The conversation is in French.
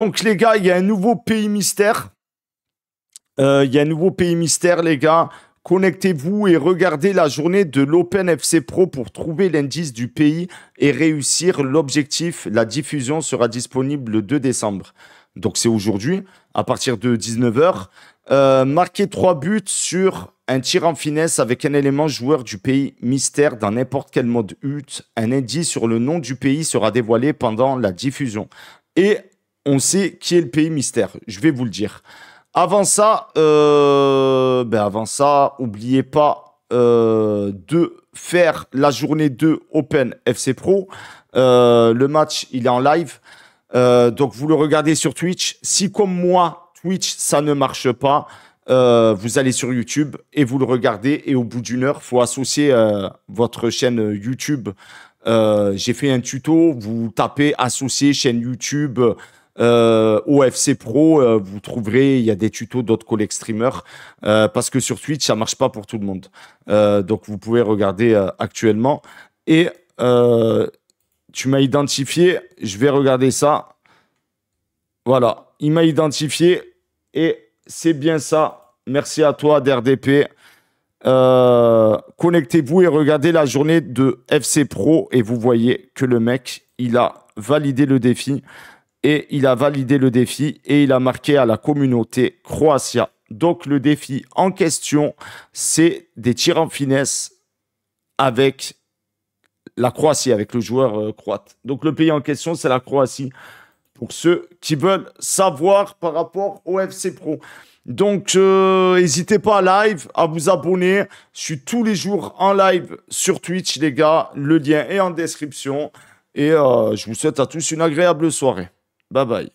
Donc les gars, il y a un nouveau pays mystère. Euh, il y a un nouveau pays mystère, les gars. Connectez-vous et regardez la journée de l'Open FC Pro pour trouver l'indice du pays et réussir l'objectif. La diffusion sera disponible le 2 décembre. Donc c'est aujourd'hui, à partir de 19h. Euh, marquez 3 buts sur un tir en finesse avec un élément joueur du pays mystère dans n'importe quel mode hut. Un indice sur le nom du pays sera dévoilé pendant la diffusion. Et on sait qui est le pays mystère. Je vais vous le dire. Avant ça, euh, ben avant ça, oubliez pas euh, de faire la journée de Open FC Pro. Euh, le match, il est en live. donc, vous le regardez sur Twitch. Si, comme moi, Twitch, ça ne marche pas, vous allez sur YouTube et vous le regardez. Et au bout d'une heure, faut associer votre chaîne YouTube. J'ai fait un tuto. Vous tapez associer chaîne YouTube. Euh, au FC Pro, euh, vous trouverez, il y a des tutos d'autres collègues streamers euh, parce que sur Twitch, ça marche pas pour tout le monde. donc, vous pouvez regarder actuellement. Et tu m'as identifié, je vais regarder ça. Voilà, il m'a identifié et c'est bien ça. Merci à toi d'RDP. Connectez-vous et regardez la journée de FC Pro et vous voyez que le mec, il a validé le défi et il a validé le défi et il a marqué à la communauté Croatia. Donc le défi en question, c'est des tirs en finesse avec la Croatie, avec le joueur euh, croate. Donc le pays en question, c'est la Croatie, pour ceux qui veulent savoir par rapport au FC Pro. Donc, euh, n'hésitez pas à live, à vous abonner. Je suis tous les jours en live sur Twitch, les gars. Le lien est en description. Et euh, je vous souhaite à tous une agréable soirée. Bye bye.